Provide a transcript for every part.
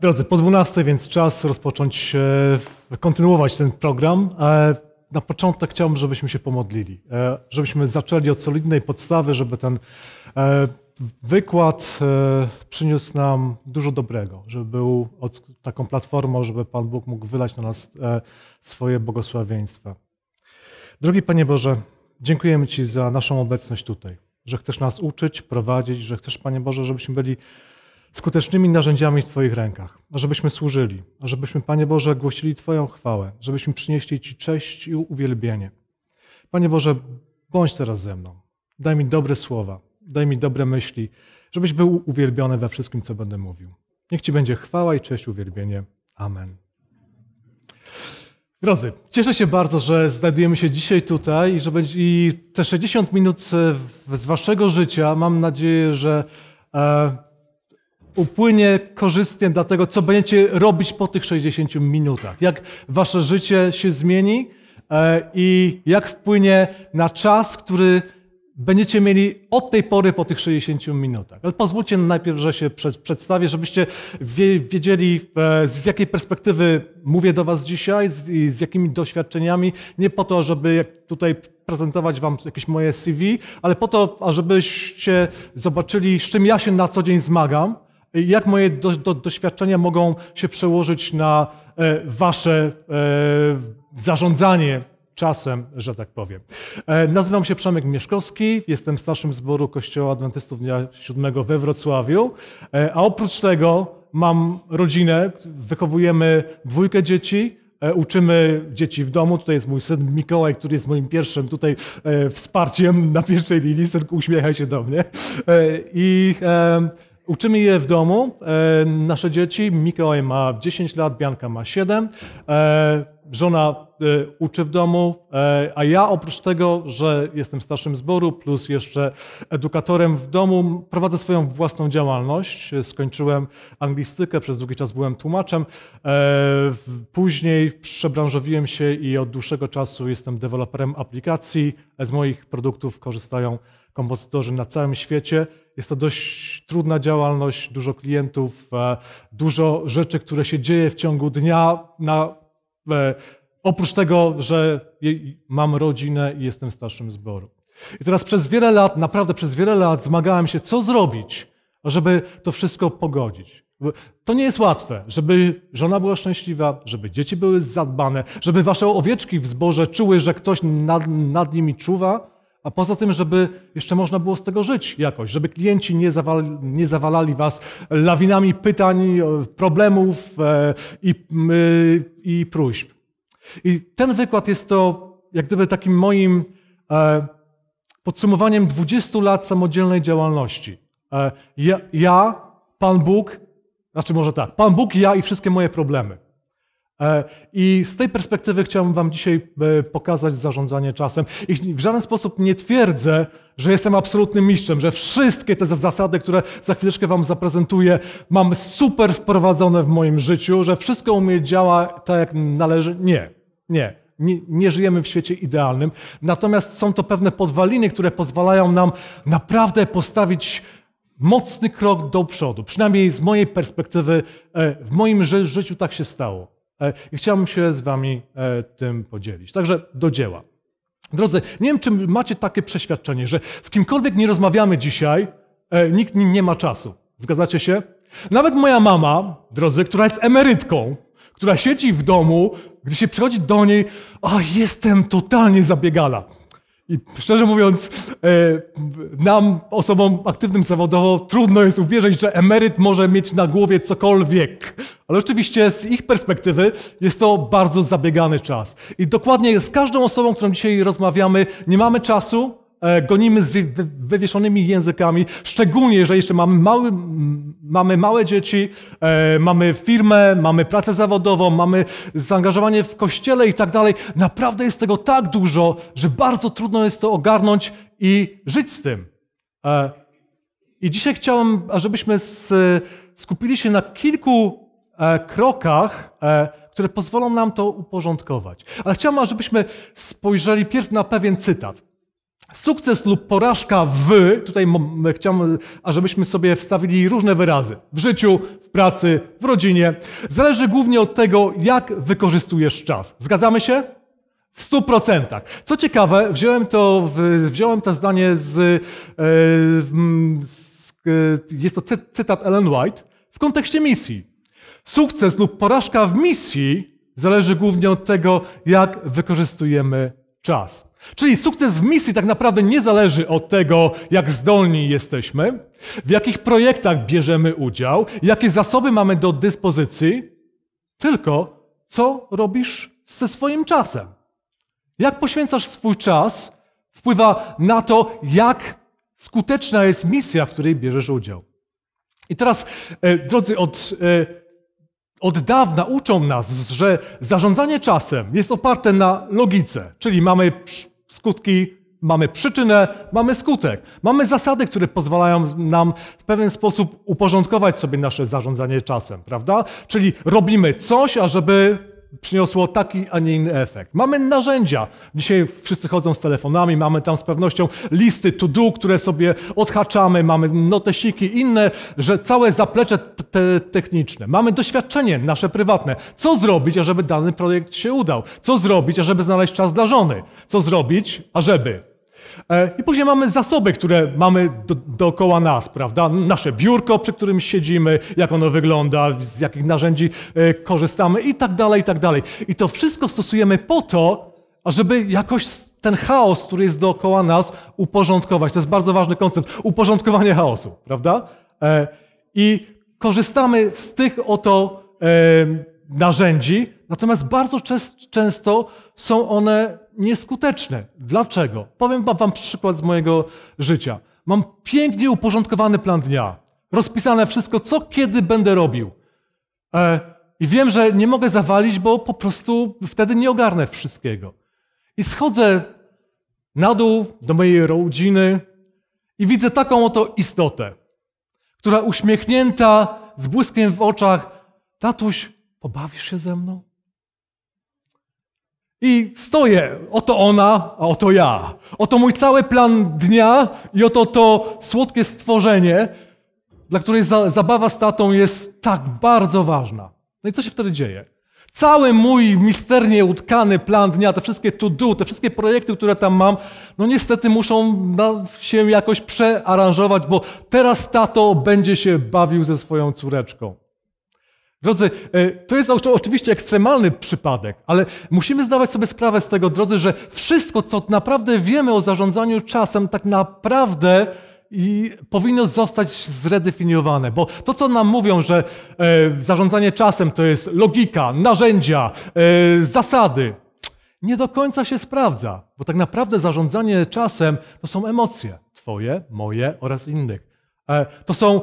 Drodzy, po 12, więc czas rozpocząć, e, kontynuować ten program. E, na początek chciałbym, żebyśmy się pomodlili, e, żebyśmy zaczęli od solidnej podstawy, żeby ten wykład przyniósł nam dużo dobrego, żeby był taką platformą, żeby Pan Bóg mógł wylać na nas swoje błogosławieństwa. Drogi Panie Boże, dziękujemy Ci za naszą obecność tutaj, że chcesz nas uczyć, prowadzić, że chcesz, Panie Boże, żebyśmy byli skutecznymi narzędziami w Twoich rękach, no żebyśmy służyli, no żebyśmy, Panie Boże, głosili Twoją chwałę, żebyśmy przynieśli Ci cześć i uwielbienie. Panie Boże, bądź teraz ze mną. Daj mi dobre słowa, daj mi dobre myśli, żebyś był uwielbiony we wszystkim, co będę mówił. Niech Ci będzie chwała i cześć, uwielbienie. Amen. Drodzy, cieszę się bardzo, że znajdujemy się dzisiaj tutaj i że będzie i te 60 minut e, z Waszego życia, mam nadzieję, że e, upłynie korzystnie dla tego, co będziecie robić po tych 60 minutach, jak wasze życie się zmieni e, i jak wpłynie na czas, który będziecie mieli od tej pory po tych 60 minutach. Ale pozwólcie najpierw, że się przedstawię, żebyście wiedzieli, e, z jakiej perspektywy mówię do Was dzisiaj i z jakimi doświadczeniami. Nie po to, żeby tutaj prezentować Wam jakieś moje CV, ale po to, ażebyście zobaczyli, z czym ja się na co dzień zmagam jak moje do, do, doświadczenia mogą się przełożyć na e, wasze e, zarządzanie czasem, że tak powiem. E, nazywam się Przemek Mieszkowski, jestem starszym zboru Kościoła Adwentystów Dnia Siódmego we Wrocławiu, a oprócz tego mam rodzinę, wychowujemy dwójkę dzieci, uczymy dzieci w domu. Tutaj jest mój syn Mikołaj, który jest moim pierwszym tutaj wsparciem na pierwszej linii. Synku, uśmiechaj się do mnie. I... E, Uczymy je w domu. E, nasze dzieci, Mikołaj ma 10 lat, Bianka ma 7. E, żona e, uczy w domu, e, a ja oprócz tego, że jestem starszym zboru, plus jeszcze edukatorem w domu, prowadzę swoją własną działalność. Skończyłem anglistykę, przez długi czas byłem tłumaczem. E, później przebranżowiłem się i od dłuższego czasu jestem deweloperem aplikacji. E, z moich produktów korzystają kompozytorzy na całym świecie. Jest to dość trudna działalność, dużo klientów, e, dużo rzeczy, które się dzieje w ciągu dnia. Na, e, oprócz tego, że mam rodzinę i jestem starszym zboru. I teraz przez wiele lat, naprawdę przez wiele lat zmagałem się, co zrobić, żeby to wszystko pogodzić. To nie jest łatwe, żeby żona była szczęśliwa, żeby dzieci były zadbane, żeby wasze owieczki w zborze czuły, że ktoś nad, nad nimi czuwa. A poza tym, żeby jeszcze można było z tego żyć jakoś, żeby klienci nie zawalali, nie zawalali was lawinami pytań, e, problemów e, i, i, e, i próśb. I ten wykład jest to jak gdyby takim moim podsumowaniem 20 lat samodzielnej działalności. Ja, ja Pan Bóg, znaczy może tak, Pan Bóg, ja i wszystkie moje problemy. E, I z tej perspektywy chciałbym Wam dzisiaj e, pokazać zarządzanie czasem. I w żaden sposób nie twierdzę, że jestem absolutnym mistrzem, że wszystkie te zasady, które za chwileczkę Wam zaprezentuję, mam super wprowadzone w moim życiu, że wszystko u mnie działa tak, jak należy. Nie, nie. Nie, nie, żyjemy w świecie idealnym, natomiast są to pewne podwaliny, które pozwalają nam naprawdę postawić mocny krok do przodu. Przynajmniej z mojej perspektywy, e, w moim życiu tak się stało. E, I chciałbym się z Wami e, tym podzielić. Także do dzieła. Drodzy, nie wiem, czy macie takie przeświadczenie, że z kimkolwiek nie rozmawiamy dzisiaj, e, nikt nie ma czasu. Zgadzacie się? Nawet moja mama, drodzy, która jest emerytką, która siedzi w domu, gdy się przychodzi do niej, a jestem totalnie zabiegana. I szczerze mówiąc, e, nam, osobom aktywnym zawodowo, trudno jest uwierzyć, że emeryt może mieć na głowie cokolwiek. Ale oczywiście z ich perspektywy jest to bardzo zabiegany czas. I dokładnie z każdą osobą, którą dzisiaj rozmawiamy, nie mamy czasu, E, gonimy z wywieszonymi językami, szczególnie jeżeli jeszcze mamy, mały, mamy małe dzieci, e, mamy firmę, mamy pracę zawodową, mamy zaangażowanie w kościele i tak dalej. Naprawdę jest tego tak dużo, że bardzo trudno jest to ogarnąć i żyć z tym. E, I dzisiaj chciałem, żebyśmy skupili się na kilku krokach, które pozwolą nam to uporządkować. Ale chciałem, żebyśmy spojrzeli pierw na pewien cytat. Sukces lub porażka w, tutaj e, chciałem, ażebyśmy sobie wstawili różne wyrazy. W życiu, w pracy, w rodzinie. Zależy głównie od tego, jak wykorzystujesz czas. Zgadzamy się? W stu procentach. Co ciekawe, wziąłem to, wziąłem to zdanie z, e, z e, jest to cytat Ellen White, w kontekście misji. Sukces lub porażka w misji zależy głównie od tego, jak wykorzystujemy czas. Czyli sukces w misji tak naprawdę nie zależy od tego, jak zdolni jesteśmy, w jakich projektach bierzemy udział, jakie zasoby mamy do dyspozycji, tylko co robisz ze swoim czasem. Jak poświęcasz swój czas, wpływa na to, jak skuteczna jest misja, w której bierzesz udział. I teraz, e, drodzy, od, e, od dawna uczą nas, że zarządzanie czasem jest oparte na logice, czyli mamy skutki, mamy przyczynę, mamy skutek. Mamy zasady, które pozwalają nam w pewien sposób uporządkować sobie nasze zarządzanie czasem, prawda? Czyli robimy coś, ażeby przyniosło taki, a nie inny efekt. Mamy narzędzia. Dzisiaj wszyscy chodzą z telefonami, mamy tam z pewnością listy to do, które sobie odhaczamy, mamy notesiki, inne, że całe zaplecze te techniczne. Mamy doświadczenie nasze prywatne. Co zrobić, ażeby dany projekt się udał? Co zrobić, ażeby znaleźć czas dla żony? Co zrobić, ażeby? E, I później mamy zasoby, które mamy do, dookoła nas, prawda? Nasze biurko, przy którym siedzimy, jak ono wygląda, z jakich narzędzi e, korzystamy i tak dalej, i tak dalej. I to wszystko stosujemy po to, ażeby jakoś ten chaos, który jest dookoła nas, uporządkować. To jest bardzo ważny koncept, uporządkowanie chaosu, prawda? E, I korzystamy z tych oto narzędzi, natomiast bardzo często są one nieskuteczne. Dlaczego? Powiem Wam przykład z mojego życia. Mam pięknie uporządkowany plan dnia, rozpisane wszystko, co kiedy będę robił. E, I wiem, że nie mogę zawalić, bo po prostu wtedy nie ogarnę wszystkiego. I schodzę na dół do mojej rodziny i widzę taką oto istotę, która uśmiechnięta, z błyskiem w oczach, tatuś, Pobawisz się ze mną? I stoję, oto ona, a oto ja. Oto mój cały plan dnia i oto to słodkie stworzenie, dla której za, zabawa z tatą jest tak bardzo ważna. No i co się wtedy dzieje? Cały mój misternie utkany plan dnia, te wszystkie to do, te wszystkie projekty, które tam mam, no niestety muszą się jakoś przearanżować, bo teraz tato będzie się bawił ze swoją córeczką. Drodzy, e, to jest oczywiście ekstremalny przypadek, ale musimy zdawać sobie sprawę z tego, drodzy, że wszystko, co naprawdę wiemy o zarządzaniu czasem, tak naprawdę i powinno zostać zredefiniowane, bo to, co nam mówią, że e, zarządzanie czasem to jest logika, narzędzia, e, zasady, nie do końca się sprawdza, bo tak naprawdę zarządzanie czasem to są emocje Twoje, moje oraz innych. to są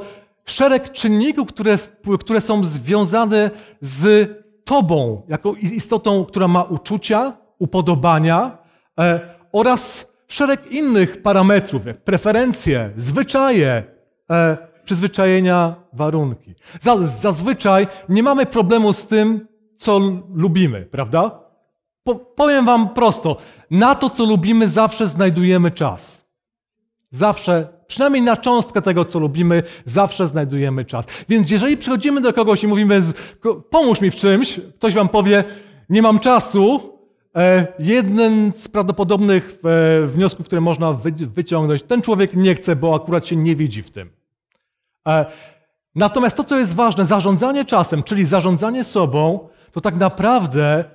szereg czynników, które, które są związane z Tobą, jako istotą, która ma uczucia, upodobania e, oraz szereg innych parametrów, jak preferencje, zwyczaje, e, przyzwyczajenia, warunki. Zazwyczaj nie mamy problemu z tym, co lubimy, prawda? Po, powiem Wam prosto, na to, co lubimy, zawsze znajdujemy czas. Zawsze przynajmniej na cząstkę tego, co lubimy, zawsze znajdujemy czas. Więc jeżeli przychodzimy do kogoś i mówimy, pomóż mi w czymś, ktoś wam powie, nie mam czasu, e, jeden z prawdopodobnych e, wniosków, które można wyciągnąć, ten człowiek nie chce, bo akurat się nie widzi w tym. E, natomiast to, co jest ważne, zarządzanie czasem, czyli zarządzanie sobą, to tak naprawdę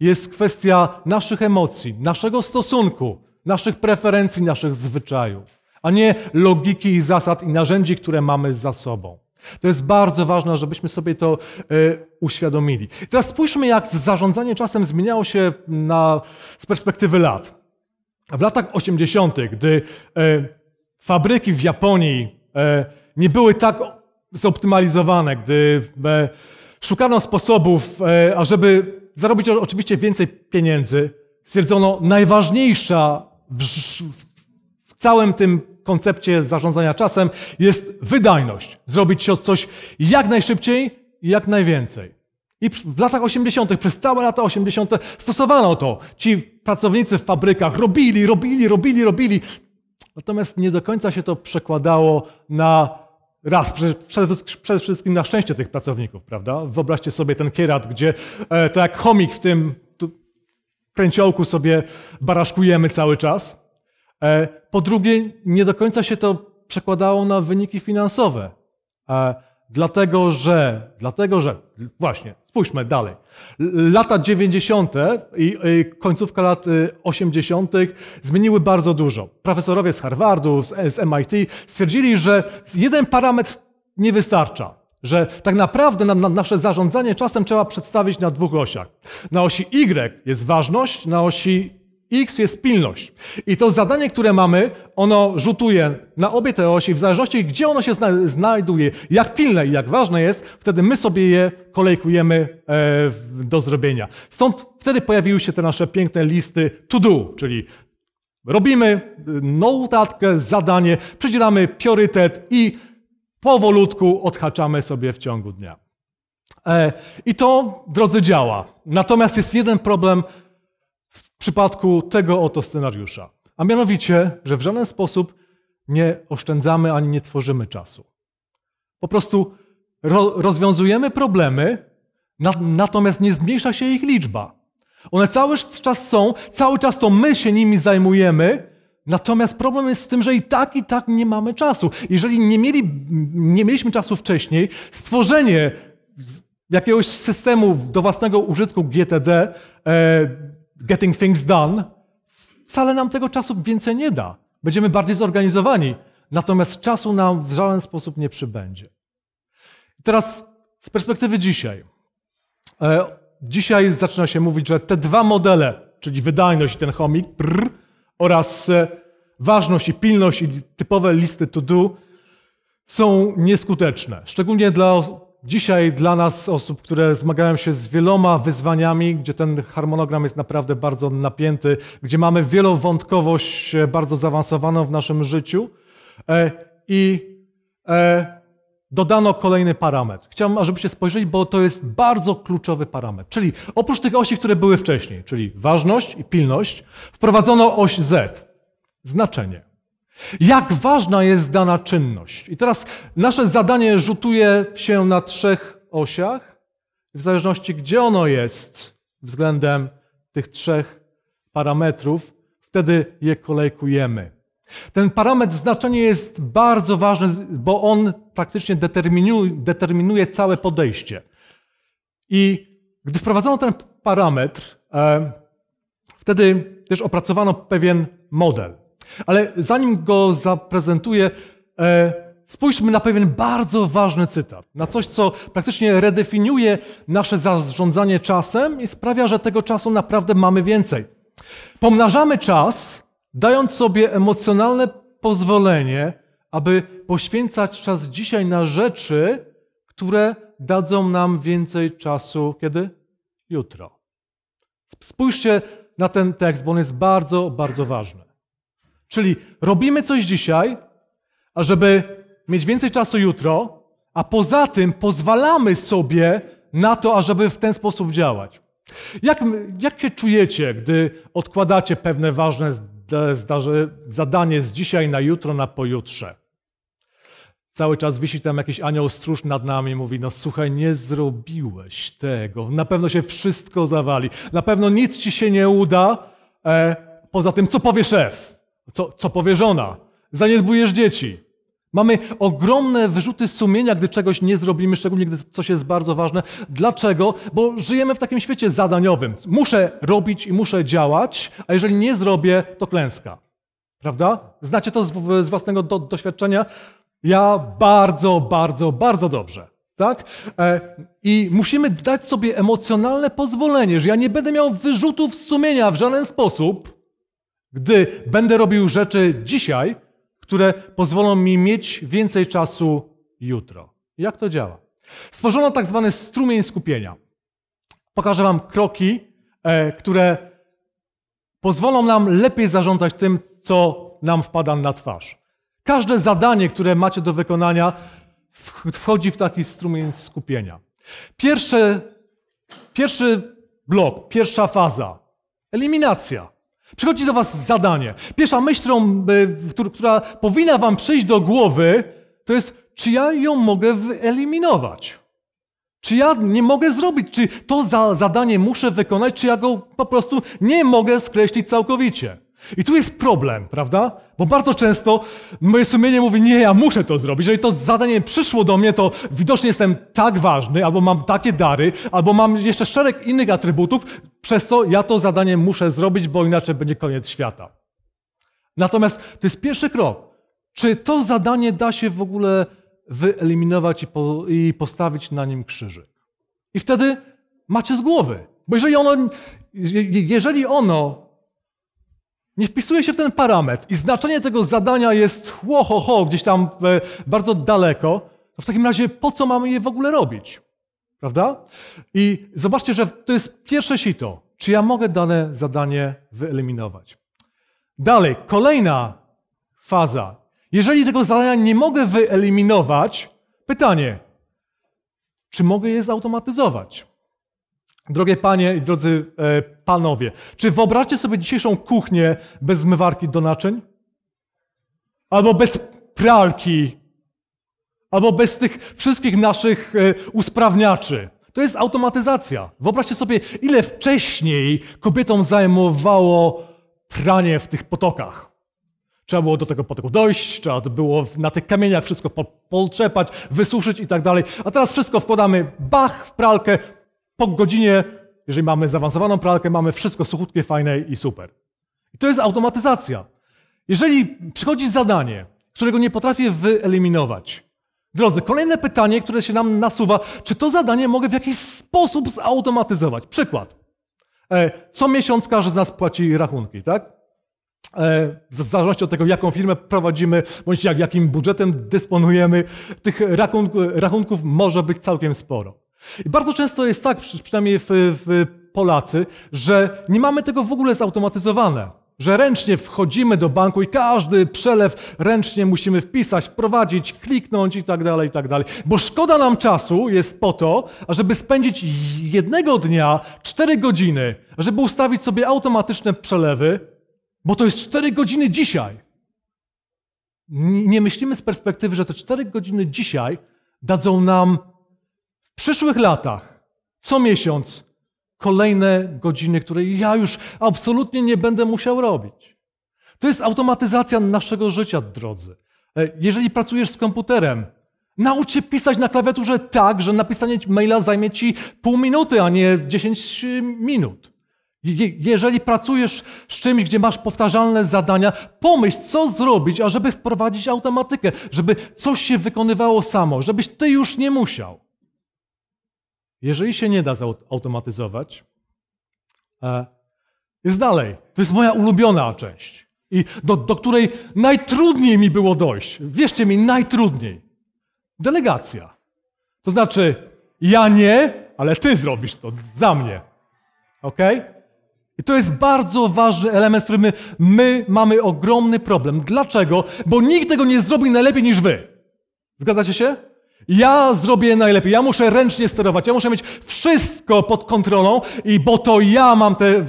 jest kwestia naszych emocji, naszego stosunku, naszych preferencji, naszych zwyczajów a nie logiki i zasad i narzędzi, które mamy za sobą. To jest bardzo ważne, żebyśmy sobie to y, uświadomili. Teraz spójrzmy, jak zarządzanie czasem zmieniało się na, z perspektywy lat. W latach 80., gdy y, fabryki w Japonii y, nie były tak zoptymalizowane, gdy szukano sposobów, ażeby zarobić oczywiście więcej pieniędzy, stwierdzono najważniejsza w, w całym tym koncepcie zarządzania czasem jest wydajność. Zrobić coś jak najszybciej i jak najwięcej. I w latach 80., przez całe lata 80. stosowano to. Ci pracownicy w fabrykach robili, robili, robili, robili. Natomiast nie do końca się to przekładało na raz, przede wszystkim na szczęście tych pracowników, prawda? Wyobraźcie sobie ten kierat, gdzie e, tak jak chomik w tym kręciołku sobie baraszkujemy cały czas. E, po drugie, nie do końca się to przekładało na wyniki finansowe. E, dlatego, że, dlatego, że, właśnie, spójrzmy dalej. Lata 90. i końcówka lat 80. Y, zmieniły bardzo dużo. Profesorowie z Harvardu, z MIT stwierdzili, że jeden parametr nie wystarcza. Że tak naprawdę na, na nasze zarządzanie czasem trzeba przedstawić na dwóch osiach. Na osi Y jest ważność, na osi X jest pilność. I to zadanie, które mamy, ono rzutuje na obie te osi, w zależności gdzie ono się znajduje, jak pilne i jak ważne jest, wtedy my sobie je kolejkujemy e, do zrobienia. Stąd wtedy pojawiły się te nasze piękne listy to do, czyli robimy y, notatkę, zadanie, przydzielamy priorytet i powolutku odhaczamy sobie w ciągu dnia. E, I to, drodzy, działa. Natomiast jest jeden problem, w przypadku tego oto scenariusza. A mianowicie, że w żaden sposób nie oszczędzamy ani nie tworzymy czasu. Po prostu rozwiązujemy problemy, natomiast nie zmniejsza się ich liczba. One cały czas są, cały czas to my się nimi zajmujemy, natomiast problem jest w tym, że i tak, i tak nie mamy czasu. Jeżeli nie, mieli, nie mieliśmy czasu wcześniej, stworzenie jakiegoś systemu do własnego użytku GTD e, getting things done, wcale nam tego czasu więcej nie da. Będziemy bardziej zorganizowani, natomiast czasu nam w żaden sposób nie przybędzie. Teraz z perspektywy dzisiaj. E, dzisiaj zaczyna się mówić, że te dwa modele, czyli wydajność i ten chomik, oraz e, ważność i pilność i typowe listy to do, są nieskuteczne. Szczególnie dla dzisiaj dla nas, osób, które zmagają się z wieloma wyzwaniami, gdzie ten harmonogram jest naprawdę bardzo napięty, gdzie mamy wielowątkowość e, bardzo zaawansowaną w naszym życiu e, i e, dodano kolejny parametr. Chciałbym, żebyście spojrzeli, bo to jest bardzo kluczowy parametr. Czyli oprócz tych osi, które były wcześniej, czyli ważność i pilność, wprowadzono oś Z, znaczenie. Jak ważna jest dana czynność. I teraz nasze zadanie rzutuje się na trzech osiach, w zależności gdzie ono jest względem tych trzech parametrów, wtedy je kolejkujemy. Ten parametr znaczenie jest bardzo ważny, bo on praktycznie determinuje, determinuje całe podejście. I gdy wprowadzono ten parametr, e, wtedy też opracowano pewien model. Ale zanim go zaprezentuję, e, spójrzmy na pewien bardzo ważny cytat, na coś, co praktycznie redefiniuje nasze zarządzanie czasem i sprawia, że tego czasu naprawdę mamy więcej. Pomnażamy czas, dając sobie emocjonalne pozwolenie, aby poświęcać czas dzisiaj na rzeczy, które dadzą nam więcej czasu kiedy? Jutro. Spójrzcie na ten tekst, bo on jest bardzo, bardzo ważny. Czyli robimy coś dzisiaj, żeby mieć więcej czasu jutro, a poza tym pozwalamy sobie na to, ażeby w ten sposób działać. Jak, jak się czujecie, gdy odkładacie pewne ważne zadanie z dzisiaj na jutro, na pojutrze? Cały czas wisi tam jakiś anioł stróż nad nami i mówi, no słuchaj, nie zrobiłeś tego, na pewno się wszystko zawali, na pewno nic ci się nie uda, e, poza tym, co powie szef co, co powie żona? Zaniedbujesz dzieci. Mamy ogromne wyrzuty sumienia, gdy czegoś nie zrobimy, szczególnie gdy coś jest bardzo ważne. Dlaczego? Bo żyjemy w takim świecie zadaniowym. Muszę robić i muszę działać, a jeżeli nie zrobię, to klęska. Prawda? Znacie to z, z własnego do, doświadczenia? Ja bardzo, bardzo, bardzo dobrze. Tak? E, I musimy dać sobie emocjonalne pozwolenie, że ja nie będę miał wyrzutów sumienia w żaden sposób, gdy będę robił rzeczy dzisiaj, które pozwolą mi mieć więcej czasu jutro. Jak to działa? Stworzono tak zwany strumień skupienia. Pokażę Wam kroki, e, które pozwolą nam lepiej zarządzać tym, co nam wpada na twarz. Każde zadanie, które macie do wykonania, wchodzi w taki strumień skupienia. Pierwszy, pierwszy blok, pierwsza faza eliminacja. Przychodzi do Was zadanie. Pierwsza myśl, którą, e, która powinna Wam przyjść do głowy, to jest, czy ja ją mogę wyeliminować? Czy ja nie mogę zrobić? Czy to za zadanie muszę wykonać? Czy ja go po prostu nie mogę skreślić całkowicie? I tu jest problem, prawda? Bo bardzo często moje sumienie mówi, nie, ja muszę to zrobić. Jeżeli to zadanie przyszło do mnie, to widocznie jestem tak ważny, albo mam takie dary, albo mam jeszcze szereg innych atrybutów, przez co ja to zadanie muszę zrobić, bo inaczej będzie koniec świata. Natomiast to jest pierwszy krok. Czy to zadanie da się w ogóle wyeliminować i, po, i postawić na nim krzyżyk? I wtedy macie z głowy. Bo jeżeli ono, jeżeli ono nie wpisuje się w ten parametr i znaczenie tego zadania jest ho, ho, ho gdzieś tam e, bardzo daleko, to w takim razie po co mamy je w ogóle robić? Prawda? I zobaczcie, że to jest pierwsze sito. Czy ja mogę dane zadanie wyeliminować? Dalej, kolejna faza. Jeżeli tego zadania nie mogę wyeliminować, pytanie, czy mogę je zautomatyzować? Drogie panie i drodzy e, panowie, czy wyobraźcie sobie dzisiejszą kuchnię bez zmywarki do naczyń? Albo bez pralki? Albo bez tych wszystkich naszych e, usprawniaczy? To jest automatyzacja. Wyobraźcie sobie, ile wcześniej kobietom zajmowało pranie w tych potokach. Trzeba było do tego potoku dojść, trzeba było na tych kamieniach wszystko potrzepać, wysuszyć i tak dalej. A teraz wszystko wkładamy, bach, w pralkę, po godzinie, jeżeli mamy zaawansowaną pralkę, mamy wszystko suchutkie, fajne i super. I to jest automatyzacja. Jeżeli przychodzi zadanie, którego nie potrafię wyeliminować, drodzy, kolejne pytanie, które się nam nasuwa, czy to zadanie mogę w jakiś sposób zautomatyzować? Przykład. E, co miesiąc każdy z nas płaci rachunki, tak? E, w zależności od tego, jaką firmę prowadzimy, bądź jak, jakim budżetem dysponujemy, tych rachunków może być całkiem sporo. I bardzo często jest tak, przynajmniej w, w Polacy, że nie mamy tego w ogóle zautomatyzowane że ręcznie wchodzimy do banku i każdy przelew ręcznie musimy wpisać, wprowadzić, kliknąć i tak dalej, i tak dalej. Bo szkoda nam czasu jest po to, ażeby spędzić jednego dnia cztery godziny, żeby ustawić sobie automatyczne przelewy, bo to jest cztery godziny dzisiaj. Nie myślimy z perspektywy, że te cztery godziny dzisiaj dadzą nam przyszłych latach, co miesiąc, kolejne godziny, które ja już absolutnie nie będę musiał robić. To jest automatyzacja naszego życia, drodzy. E, jeżeli pracujesz z komputerem, naucz się pisać na klawiaturze tak, że napisanie maila zajmie ci pół minuty, a nie 10 e, minut. Jeżeli pracujesz z czymś, gdzie masz powtarzalne zadania, pomyśl, co zrobić, ażeby wprowadzić automatykę, żeby coś się wykonywało samo, żebyś ty już nie musiał. Jeżeli się nie da zautomatyzować, e, jest dalej. To jest moja ulubiona część, i do, do której najtrudniej mi było dojść. Wierzcie mi, najtrudniej. Delegacja. To znaczy, ja nie, ale ty zrobisz to za mnie. Ok? I to jest bardzo ważny element, z którym my, my mamy ogromny problem. Dlaczego? Bo nikt tego nie zrobi najlepiej niż wy. Zgadzacie się? Ja zrobię najlepiej, ja muszę ręcznie sterować, ja muszę mieć wszystko pod kontrolą, i bo to ja mam te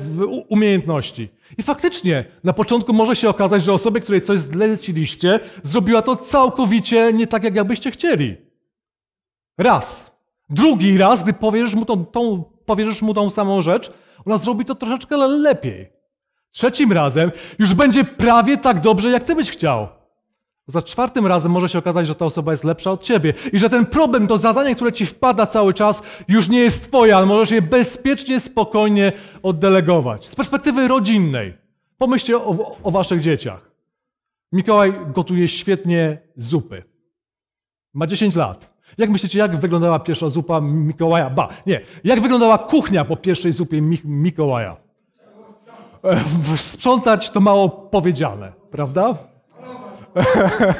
umiejętności. I faktycznie, na początku może się okazać, że osobie, której coś zleciliście, zrobiła to całkowicie nie tak, jak jakbyście chcieli. Raz. Drugi raz, gdy powierzysz mu tą, tą, powierzysz mu tą samą rzecz, ona zrobi to troszeczkę lepiej. Trzecim razem już będzie prawie tak dobrze, jak ty byś chciał. Za czwartym razem może się okazać, że ta osoba jest lepsza od ciebie i że ten problem, to zadanie, które ci wpada cały czas, już nie jest twoje, ale możesz je bezpiecznie, spokojnie oddelegować. Z perspektywy rodzinnej, pomyślcie o, o waszych dzieciach. Mikołaj gotuje świetnie zupy. Ma 10 lat. Jak myślicie, jak wyglądała pierwsza zupa Mikołaja? Ba, nie. Jak wyglądała kuchnia po pierwszej zupie Mi Mikołaja? E, sprzątać to mało powiedziane, prawda?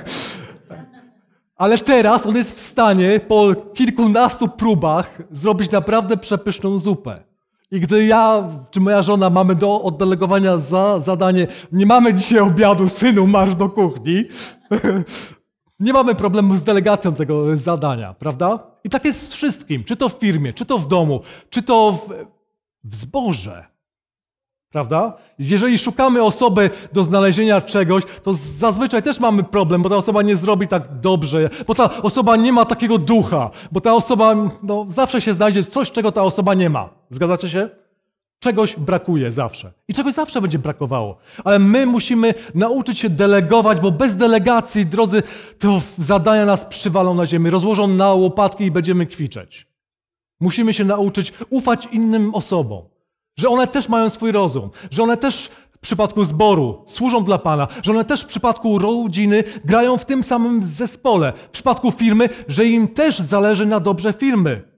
Ale teraz on jest w stanie po kilkunastu próbach zrobić naprawdę przepyszną zupę. I gdy ja czy moja żona mamy do oddelegowania za zadanie, nie mamy dzisiaj obiadu, synu, masz do kuchni, nie mamy problemu z delegacją tego zadania, prawda? I tak jest z wszystkim, czy to w firmie, czy to w domu, czy to w, w zboże. Prawda? Jeżeli szukamy osoby do znalezienia czegoś, to zazwyczaj też mamy problem, bo ta osoba nie zrobi tak dobrze, bo ta osoba nie ma takiego ducha, bo ta osoba, no, zawsze się znajdzie coś, czego ta osoba nie ma. Zgadzacie się? Czegoś brakuje zawsze. I czegoś zawsze będzie brakowało. Ale my musimy nauczyć się delegować, bo bez delegacji, drodzy, to zadania nas przywalą na ziemię, rozłożą na łopatki i będziemy kwiczeć. Musimy się nauczyć ufać innym osobom. Że one też mają swój rozum, że one też w przypadku zboru służą dla Pana, że one też w przypadku rodziny grają w tym samym zespole, w przypadku firmy, że im też zależy na dobrze firmy.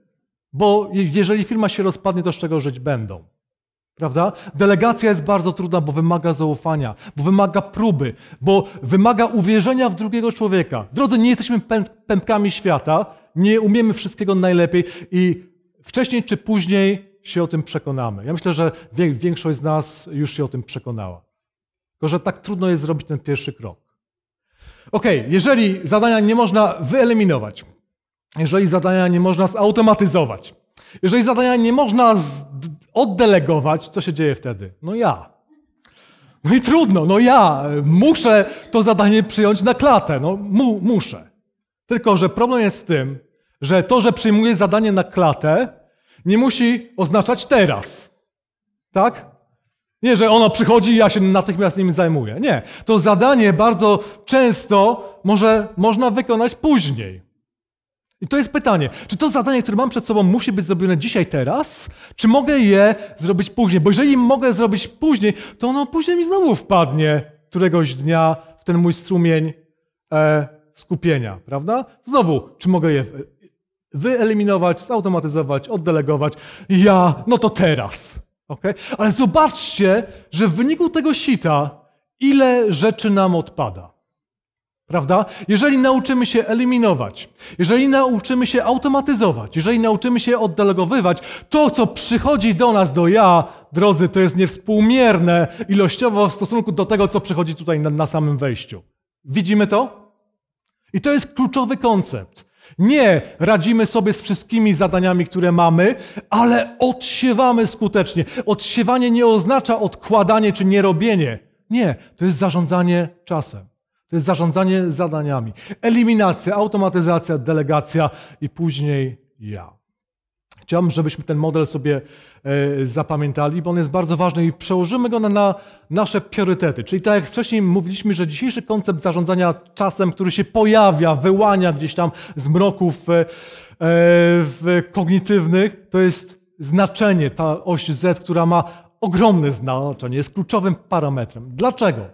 Bo jeżeli firma się rozpadnie, to z czego żyć będą? Prawda? Delegacja jest bardzo trudna, bo wymaga zaufania, bo wymaga próby, bo wymaga uwierzenia w drugiego człowieka. Drodzy, nie jesteśmy pępkami świata, nie umiemy wszystkiego najlepiej i wcześniej czy później się o tym przekonamy. Ja myślę, że większość z nas już się o tym przekonała. Tylko, że tak trudno jest zrobić ten pierwszy krok. Ok, jeżeli zadania nie można wyeliminować, jeżeli zadania nie można zautomatyzować, jeżeli zadania nie można oddelegować, co się dzieje wtedy? No ja. No i trudno, no ja muszę to zadanie przyjąć na klatę, no mu, muszę. Tylko, że problem jest w tym, że to, że przyjmuję zadanie na klatę, nie musi oznaczać teraz. Tak? Nie, że ono przychodzi i ja się natychmiast nim zajmuję. Nie. To zadanie bardzo często może, można wykonać później. I to jest pytanie, czy to zadanie, które mam przed sobą, musi być zrobione dzisiaj, teraz, czy mogę je zrobić później? Bo jeżeli mogę zrobić później, to ono później mi znowu wpadnie któregoś dnia w ten mój strumień e, skupienia, prawda? Znowu, czy mogę je wyeliminować, zautomatyzować, oddelegować. Ja, no to teraz. Okay? Ale zobaczcie, że w wyniku tego sita ile rzeczy nam odpada. Prawda? Jeżeli nauczymy się eliminować, jeżeli nauczymy się automatyzować, jeżeli nauczymy się oddelegowywać, to co przychodzi do nas, do ja, drodzy, to jest niewspółmierne ilościowo w stosunku do tego, co przychodzi tutaj na, na samym wejściu. Widzimy to? I to jest kluczowy koncept. Nie radzimy sobie z wszystkimi zadaniami, które mamy, ale odsiewamy skutecznie. Odsiewanie nie oznacza odkładanie czy nierobienie. Nie, to jest zarządzanie czasem. To jest zarządzanie zadaniami. Eliminacja, automatyzacja, delegacja i później ja. Chciałbym, żebyśmy ten model sobie e, zapamiętali, bo on jest bardzo ważny i przełożymy go na, na, nasze priorytety. Czyli tak jak wcześniej mówiliśmy, że dzisiejszy koncept zarządzania czasem, który się pojawia, wyłania gdzieś tam z mroków e, e, w kognitywnych, to jest znaczenie, ta oś Z, która ma ogromne znaczenie, jest kluczowym parametrem. Dlaczego?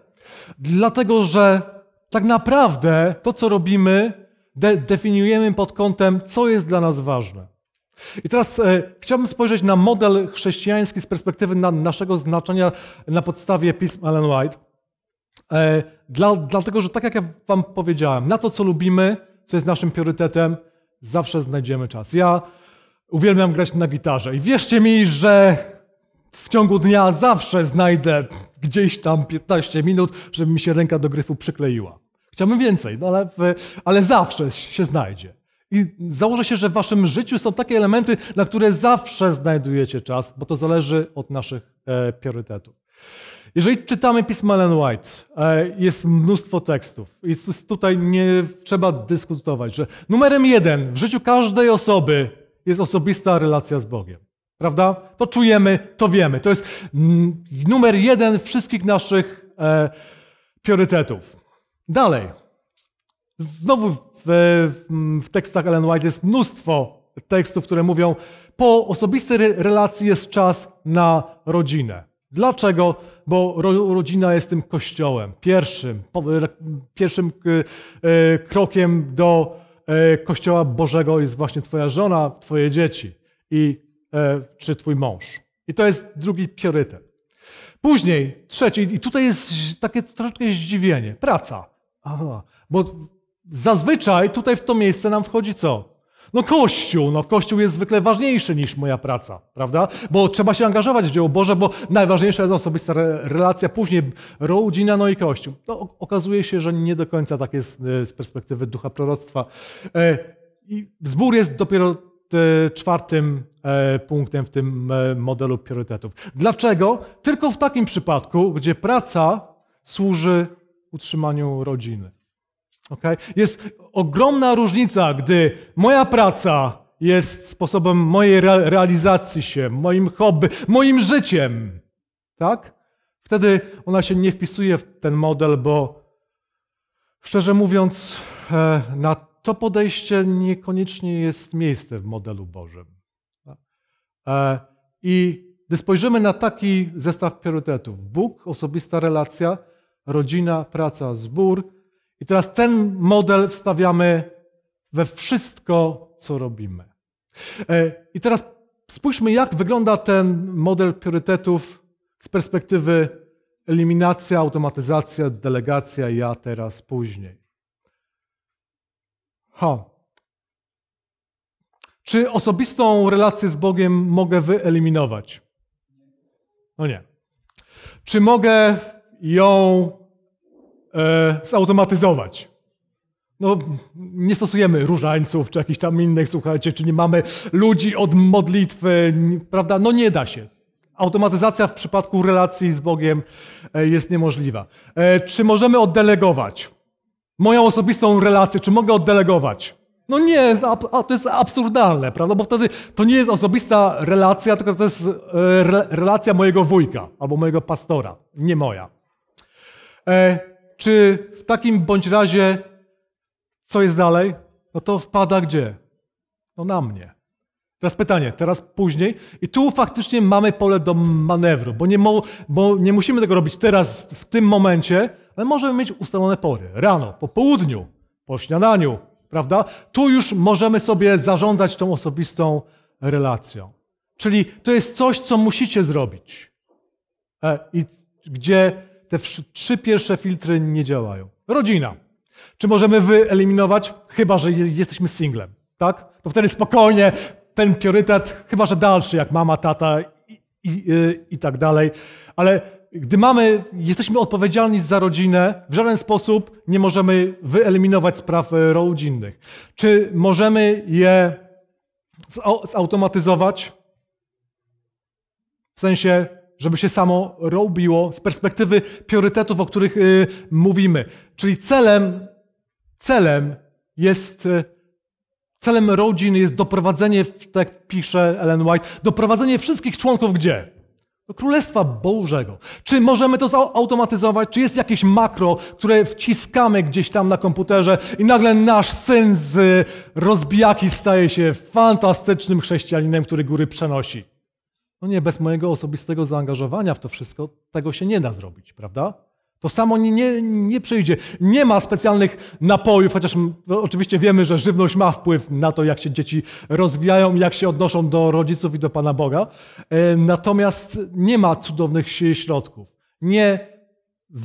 Dlatego, że tak naprawdę to, co robimy, de definiujemy pod kątem, co jest dla nas ważne. I teraz e, chciałbym spojrzeć na model chrześcijański z perspektywy na naszego znaczenia na podstawie pism Ellen White. E, dla, dlatego, że tak jak ja Wam powiedziałem, na to, co lubimy, co jest naszym priorytetem, zawsze znajdziemy czas. Ja uwielbiam grać na gitarze i wierzcie mi, że w ciągu dnia zawsze znajdę gdzieś tam 15 minut, żeby mi się ręka do gryfu przykleiła. Chciałbym więcej, no ale, ale zawsze się znajdzie. I założę się, że w waszym życiu są takie elementy, na które zawsze znajdujecie czas, bo to zależy od naszych e, priorytetów. Jeżeli czytamy pismo Ellen White, e, jest mnóstwo tekstów. I tutaj nie trzeba dyskutować, że numerem jeden w życiu każdej osoby jest osobista relacja z Bogiem. Prawda? To czujemy, to wiemy. To jest mm, numer jeden wszystkich naszych e, priorytetów. Dalej. Znowu w, w tekstach Ellen White jest mnóstwo tekstów, które mówią, po osobistej relacji jest czas na rodzinę. Dlaczego? Bo rodzina jest tym kościołem, pierwszym, pierwszym e, krokiem do e, kościoła Bożego jest właśnie Twoja żona, Twoje dzieci i e, czy Twój mąż. I to jest drugi priorytet. Później, trzeci, i tutaj jest takie troszeczkę zdziwienie, praca. Aha, bo zazwyczaj tutaj w to miejsce nam wchodzi co? No Kościół, no Kościół jest zwykle ważniejszy niż moja praca, prawda? Bo trzeba się angażować w dzieło Boże, bo najważniejsza jest osobista relacja, później rodzina, no i Kościół. No, okazuje się, że nie do końca tak jest e, z perspektywy ducha proroctwa. E, I zbór jest dopiero e, czwartym punktem w tym modelu priorytetów. Dlaczego? Tylko w takim przypadku, gdzie praca służy utrzymaniu rodziny. Okay? Jest ogromna różnica, gdy moja praca jest sposobem mojej realizacji się, moim hobby, moim życiem. Tak? Wtedy ona się nie wpisuje w ten model, bo szczerze mówiąc, e, na to podejście niekoniecznie jest miejsce w modelu Bożym. E, I gdy spojrzymy na taki zestaw priorytetów, Bóg, osobista relacja, rodzina, praca, zbór, i teraz ten model wstawiamy we wszystko, co robimy. E, I teraz spójrzmy, jak wygląda ten model priorytetów z perspektywy eliminacja, automatyzacja, delegacja, ja teraz, później. Ha. Czy osobistą relację z Bogiem mogę wyeliminować? No nie. Czy mogę ją e, zautomatyzować. No, nie stosujemy różańców czy jakichś tam innych, słuchajcie, czy nie mamy ludzi od modlitwy, prawda? No nie da się. Automatyzacja w przypadku relacji z Bogiem e, jest niemożliwa. E, czy możemy oddelegować moją osobistą relację? Czy mogę oddelegować? No nie, to jest absurdalne, prawda? Bo wtedy to nie jest osobista relacja, tylko to jest e, relacja mojego wujka albo mojego pastora, nie moja czy w takim bądź razie, co jest dalej, no to wpada gdzie? No na mnie. Teraz pytanie, teraz później. I tu faktycznie mamy pole do manewru, bo nie, mo, bo nie musimy tego robić teraz, w tym momencie, ale możemy mieć ustalone pory. Rano, po południu, po śniadaniu, prawda? Tu już możemy sobie zarządzać tą osobistą relacją. Czyli to jest coś, co musicie zrobić. E, I gdzie te trzy pierwsze filtry nie działają. Rodzina. Czy możemy wyeliminować? Chyba, że jesteśmy singlem, tak? To wtedy spokojnie ten priorytet, chyba, że dalszy, jak mama, tata i, i, y, i tak dalej. Ale gdy mamy, jesteśmy odpowiedzialni za rodzinę, w żaden sposób nie możemy wyeliminować spraw e, rodzinnych. Czy możemy je zautomatyzować? W sensie żeby się samo robiło z perspektywy priorytetów, o których y, mówimy. Czyli celem, celem jest, y, celem rodzin jest doprowadzenie, tak pisze Ellen White, doprowadzenie wszystkich członków gdzie? Do Królestwa Bożego. Czy możemy to zautomatyzować? Czy jest jakieś makro, które wciskamy gdzieś tam na komputerze i nagle nasz syn z y, rozbijaki staje się fantastycznym chrześcijaninem, który góry przenosi? No nie, bez mojego osobistego zaangażowania w to wszystko tego się nie da zrobić, prawda? To samo nie, nie, nie przyjdzie. Nie ma specjalnych napojów, chociaż no, oczywiście wiemy, że żywność ma wpływ na to, jak się dzieci rozwijają, jak się odnoszą do rodziców i do Pana Boga. E, natomiast nie ma cudownych środków. Nie,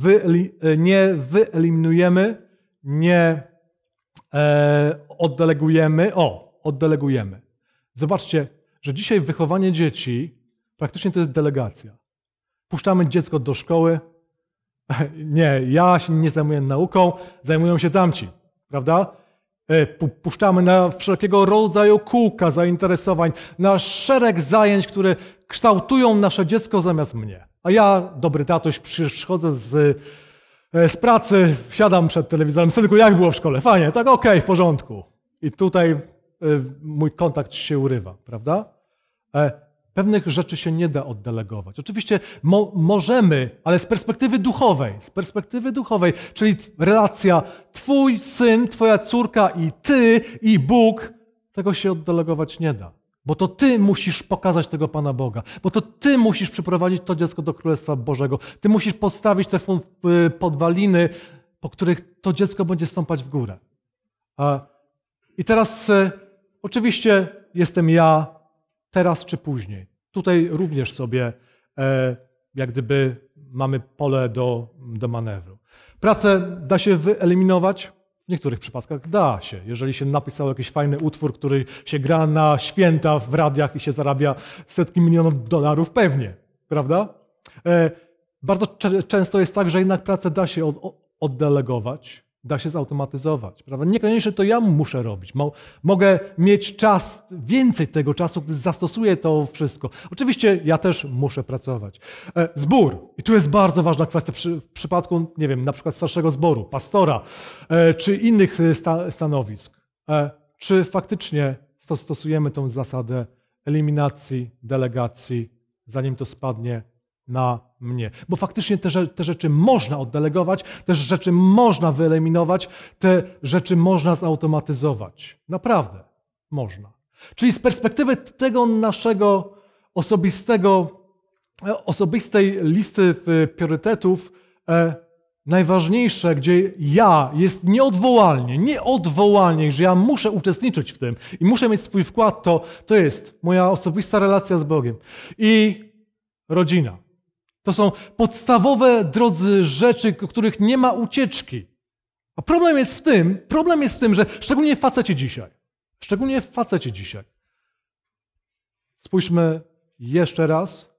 e, nie wyeliminujemy, nie e, oddelegujemy. O, oddelegujemy. Zobaczcie, że dzisiaj wychowanie dzieci Praktycznie to jest delegacja. Puszczamy dziecko do szkoły. Nie, ja się nie zajmuję nauką, zajmują się tamci, prawda? E, puszczamy na wszelkiego rodzaju kółka zainteresowań, na szereg zajęć, które kształtują nasze dziecko zamiast mnie. A ja, dobry tatoś, przychodzę z, e, z pracy, siadam przed telewizorem. Synku, jak było w szkole? Fajnie, tak, okej, okay, w porządku. I tutaj e, mój kontakt się urywa, prawda? Pewnych rzeczy się nie da oddelegować. Oczywiście mo możemy, ale z perspektywy duchowej, z perspektywy duchowej, czyli relacja Twój syn, Twoja córka i Ty i Bóg, tego się oddelegować nie da. Bo to Ty musisz pokazać tego Pana Boga, bo to Ty musisz przyprowadzić to dziecko do Królestwa Bożego. Ty musisz postawić te y, podwaliny, po których to dziecko będzie stąpać w górę. I teraz y, oczywiście jestem ja, teraz czy później. Tutaj również sobie e, jak gdyby mamy pole do, do manewru. Pracę da się wyeliminować? W niektórych przypadkach da się. Jeżeli się napisał jakiś fajny utwór, który się gra na święta w radiach i się zarabia setki milionów dolarów, pewnie, prawda? E, bardzo często jest tak, że jednak pracę da się oddelegować da się zautomatyzować. Prawda? Niekoniecznie to ja muszę robić. Mogę mieć czas, więcej tego czasu, gdy zastosuję to wszystko. Oczywiście ja też muszę pracować. E, zbór. I tu jest bardzo ważna kwestia w przypadku, nie wiem, na przykład starszego zboru, pastora, e, czy innych e, stanowisk. Czy faktycznie stosujemy tą zasadę eliminacji, delegacji, zanim to spadnie na mnie. Bo faktycznie te, te rzeczy można oddelegować, te rzeczy można wyeliminować, te rzeczy można zautomatyzować. Naprawdę można. Czyli z perspektywy tego naszego osobistego, e, osobistej listy e, priorytetów, e, najważniejsze, gdzie ja jest nieodwołalnie, nieodwołalnie, że ja muszę uczestniczyć w tym i muszę mieć swój wkład, to, to jest moja osobista relacja z Bogiem i rodzina. To są podstawowe, drodzy, rzeczy, których nie ma ucieczki. A problem jest w tym, problem jest w tym, że szczególnie faceci dzisiaj, szczególnie faceci dzisiaj, spójrzmy jeszcze raz,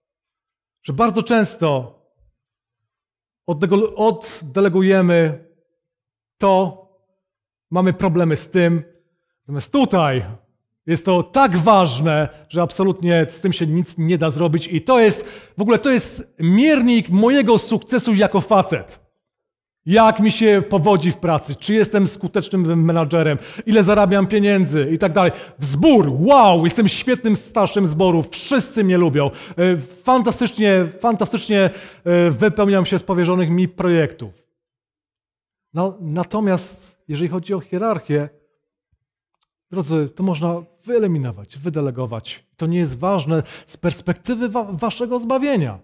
że bardzo często oddelegujemy to, mamy problemy z tym, natomiast tutaj jest to tak ważne, że absolutnie z tym się nic nie da zrobić i to jest, w ogóle to jest miernik mojego sukcesu jako facet. Jak mi się powodzi w pracy, czy jestem skutecznym menadżerem, ile zarabiam pieniędzy i tak dalej. Wzbór, wow, jestem świetnym starszym zboru, wszyscy mnie lubią. E, fantastycznie, fantastycznie e, wypełniam się z powierzonych mi projektów. No, natomiast jeżeli chodzi o hierarchię, Drodzy, to można wyeliminować, wydelegować. To nie jest ważne z perspektywy wa waszego zbawienia.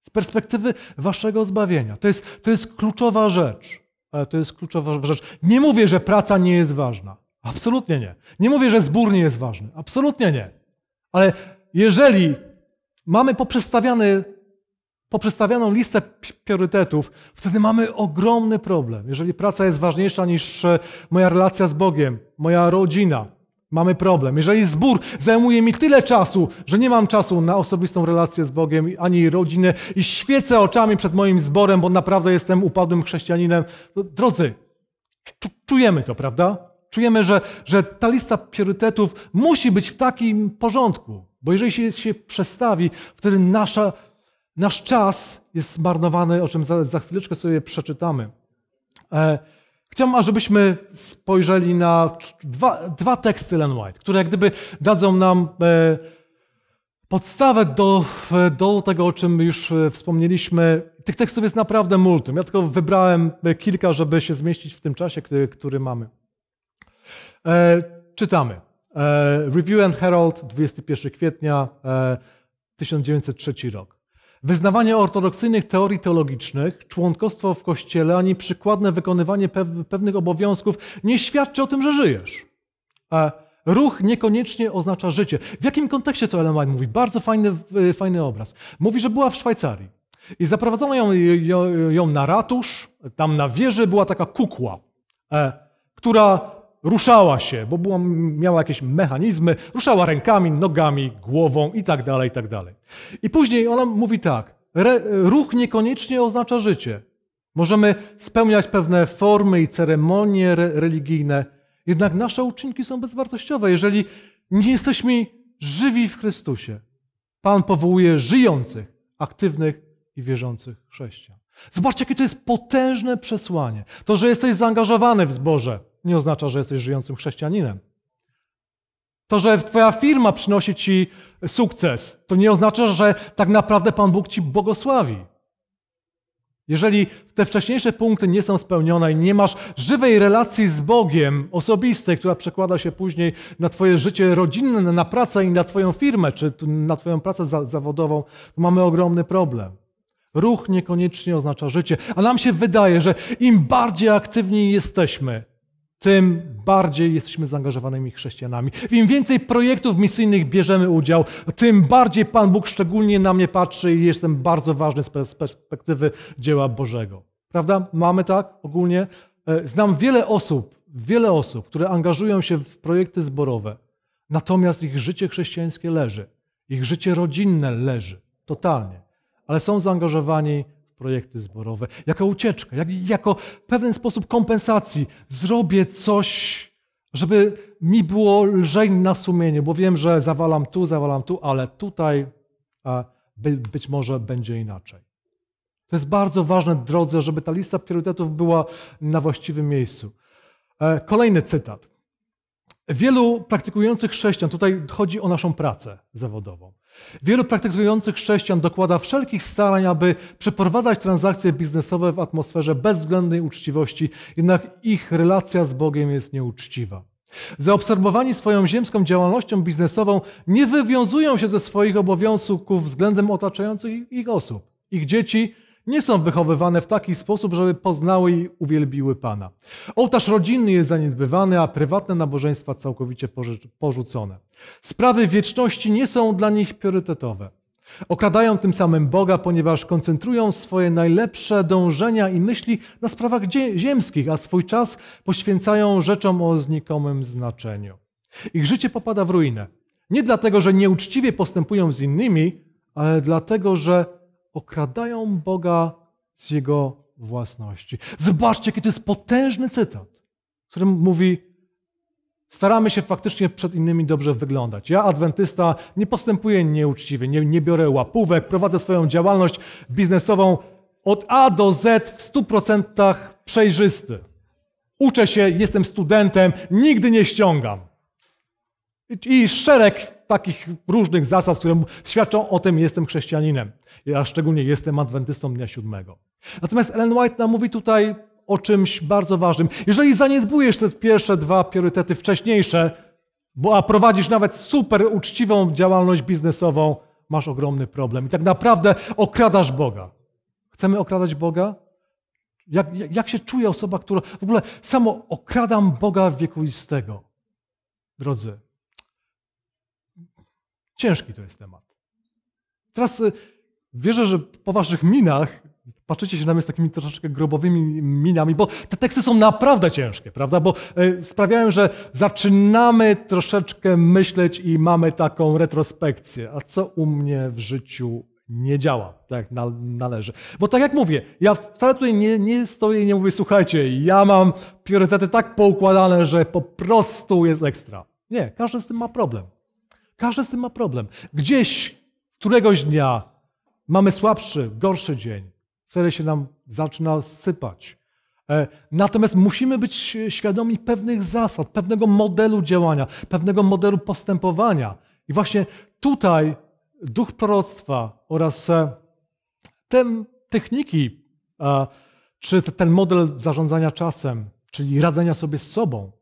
Z perspektywy waszego zbawienia. To jest, to jest kluczowa rzecz. Ale to jest kluczowa rzecz. Nie mówię, że praca nie jest ważna. Absolutnie nie. Nie mówię, że zbór nie jest ważny. Absolutnie nie. Ale jeżeli mamy poprzestawiany poprzestawianą listę priorytetów, wtedy mamy ogromny problem. Jeżeli praca jest ważniejsza niż e, moja relacja z Bogiem, moja rodzina, mamy problem. Jeżeli zbór zajmuje mi tyle czasu, że nie mam czasu na osobistą relację z Bogiem ani rodzinę i świecę oczami przed moim zborem, bo naprawdę jestem upadłym chrześcijaninem, drodzy, czujemy to, prawda? Czujemy, że, że ta lista priorytetów musi być w takim porządku, bo jeżeli się, się przestawi, wtedy nasza Nasz czas jest zmarnowany, o czym za, za chwileczkę sobie przeczytamy. E, chciałbym, żebyśmy spojrzeli na dwa, dwa teksty Len White, które jak gdyby dadzą nam e, podstawę do, do tego, o czym już e, wspomnieliśmy. Tych tekstów jest naprawdę multum. Ja tylko wybrałem kilka, żeby się zmieścić w tym czasie, który, który mamy. E, czytamy. E, Review and Herald, 21 kwietnia e, 1903 rok. Wyznawanie ortodoksyjnych teorii teologicznych, członkostwo w kościele, ani przykładne wykonywanie pewnych obowiązków nie świadczy o tym, że żyjesz. Ruch niekoniecznie oznacza życie. W jakim kontekście to Ellen White mówi? Bardzo fajny, y, fajny obraz. Mówi, że była w Szwajcarii i zaprowadzono ją, ją, y, y, ją na ratusz. Tam na wieży była taka kukła, e, która ruszała się, bo była, miała jakieś mechanizmy, ruszała rękami, nogami, głową i tak dalej, i tak dalej. I później ona mówi tak, re, ruch niekoniecznie oznacza życie. Możemy spełniać pewne formy i ceremonie re, religijne, jednak nasze uczynki są bezwartościowe, jeżeli nie jesteśmy żywi w Chrystusie. Pan powołuje żyjących, aktywnych i wierzących chrześcijan. Zobaczcie, jakie to jest potężne przesłanie. To, że jesteś zaangażowany w zboże, nie oznacza, że jesteś żyjącym chrześcijaninem. To, że Twoja firma przynosi Ci sukces, to nie oznacza, że tak naprawdę Pan Bóg Ci błogosławi. Jeżeli te wcześniejsze punkty nie są spełnione i nie masz żywej relacji z Bogiem osobistej, która przekłada się później na Twoje życie rodzinne, na pracę i na Twoją firmę, czy na Twoją pracę zawodową, to mamy ogromny problem. Ruch niekoniecznie oznacza życie, a nam się wydaje, że im bardziej aktywni jesteśmy, tym bardziej jesteśmy zaangażowanymi chrześcijanami. Im więcej projektów misyjnych bierzemy udział, tym bardziej Pan Bóg szczególnie na mnie patrzy i jestem bardzo ważny z perspektywy dzieła Bożego. Prawda? Mamy tak ogólnie? E, znam wiele osób, wiele osób, które angażują się w projekty zborowe, natomiast ich życie chrześcijańskie leży, ich życie rodzinne leży totalnie, ale są zaangażowani projekty zborowe, jako ucieczkę, jak, jako pewien sposób kompensacji. Zrobię coś, żeby mi było lżej na sumieniu, bo wiem, że zawalam tu, zawalam tu, ale tutaj by, być może będzie inaczej. To jest bardzo ważne, drodze, żeby ta lista priorytetów była na właściwym miejscu. E, kolejny cytat. Wielu praktykujących chrześcijan, tutaj chodzi o naszą pracę zawodową, Wielu praktykujących chrześcijan dokłada wszelkich starań, aby przeprowadzać transakcje biznesowe w atmosferze bezwzględnej uczciwości, jednak ich relacja z Bogiem jest nieuczciwa. Zaobserwowani swoją ziemską działalnością biznesową nie wywiązują się ze swoich obowiązków względem otaczających ich osób, ich dzieci, nie są wychowywane w taki sposób, żeby poznały i uwielbiły Pana. Ołtarz rodzinny jest zaniedbywany, a prywatne nabożeństwa całkowicie porzucone. Sprawy wieczności nie są dla nich priorytetowe. Okradają tym samym Boga, ponieważ koncentrują swoje najlepsze dążenia i myśli na sprawach ziemskich, a swój czas poświęcają rzeczom o znikomym znaczeniu. Ich życie popada w ruinę. Nie dlatego, że nieuczciwie postępują z innymi, ale dlatego, że okradają Boga z Jego własności. Zobaczcie, jaki to jest potężny cytat, w którym mówi, staramy się faktycznie przed innymi dobrze wyglądać. Ja, adwentysta, nie postępuję nieuczciwie, nie, nie biorę łapówek, prowadzę swoją działalność biznesową od A do Z w 100% przejrzysty. Uczę się, jestem studentem, nigdy nie ściągam. I szereg takich różnych zasad, które świadczą o tym, jestem chrześcijaninem. Ja szczególnie jestem adwentystą dnia siódmego. Natomiast Ellen White nam mówi tutaj o czymś bardzo ważnym. Jeżeli zaniedbujesz te pierwsze dwa priorytety wcześniejsze, bo a prowadzisz nawet super uczciwą działalność biznesową, masz ogromny problem. I tak naprawdę okradasz Boga. Chcemy okradać Boga? Jak, jak, jak się czuje osoba, która w ogóle samo okradam Boga wiekuistego, Drodzy, Ciężki to jest temat. Teraz y, wierzę, że po waszych minach patrzycie się na mnie z takimi troszeczkę grobowymi minami, bo te teksty są naprawdę ciężkie, prawda? Bo y, sprawiają, że zaczynamy troszeczkę myśleć i mamy taką retrospekcję. A co u mnie w życiu nie działa tak jak należy. Bo tak jak mówię, ja wcale tutaj nie, nie stoję i nie mówię, słuchajcie, ja mam priorytety tak poukładane, że po prostu jest ekstra. Nie, każdy z tym ma problem. Każdy z tym ma problem. Gdzieś któregoś dnia mamy słabszy, gorszy dzień. Wtedy się nam zaczyna sypać. E, natomiast musimy być świadomi pewnych zasad, pewnego modelu działania, pewnego modelu postępowania. I właśnie tutaj duch proroctwa oraz e, te techniki, czy ten model zarządzania czasem, czyli radzenia sobie z sobą,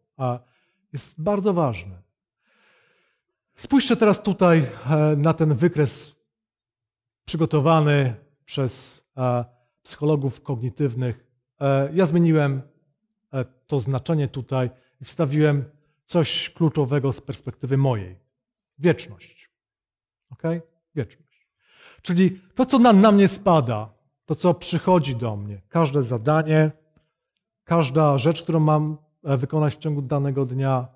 jest bardzo ważny. Spójrzcie teraz tutaj e, na ten wykres przygotowany przez e, psychologów kognitywnych. E, ja zmieniłem to znaczenie tutaj i wstawiłem coś kluczowego z perspektywy mojej. Wieczność. Ok? Wieczność. Czyli to, co na, na mnie spada, to, co przychodzi do mnie, każde zadanie, każda rzecz, którą mam wykonać w ciągu danego dnia,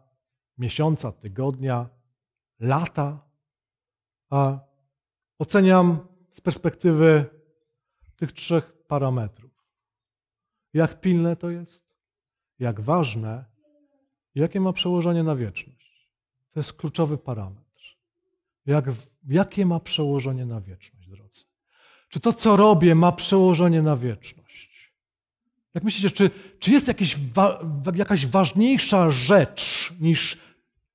miesiąca, tygodnia, lata. A oceniam z perspektywy tych trzech parametrów. Jak pilne to jest, jak ważne jakie ma przełożenie na wieczność. To jest kluczowy parametr. Jak, jakie ma przełożenie na wieczność, drodzy? Czy to, co robię, ma przełożenie na wieczność? Jak myślicie, czy, czy jest wa, jakaś ważniejsza rzecz niż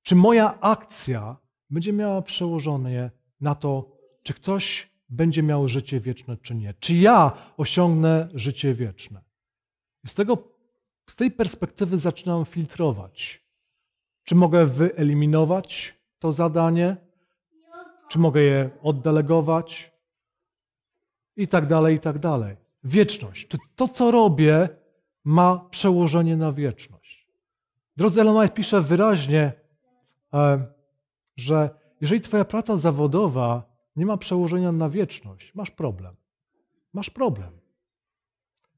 czy moja akcja będzie miała przełożenie na to, czy ktoś będzie miał życie wieczne, czy nie. Czy ja osiągnę życie wieczne. I z, tego, z tej perspektywy zaczynam filtrować. Czy mogę wyeliminować to zadanie? Czy mogę je oddelegować? I tak dalej, i tak dalej. Wieczność. Czy to, co robię, ma przełożenie na wieczność? Drodzy Elamaj pisze wyraźnie, e, że jeżeli Twoja praca zawodowa nie ma przełożenia na wieczność, masz problem. Masz problem.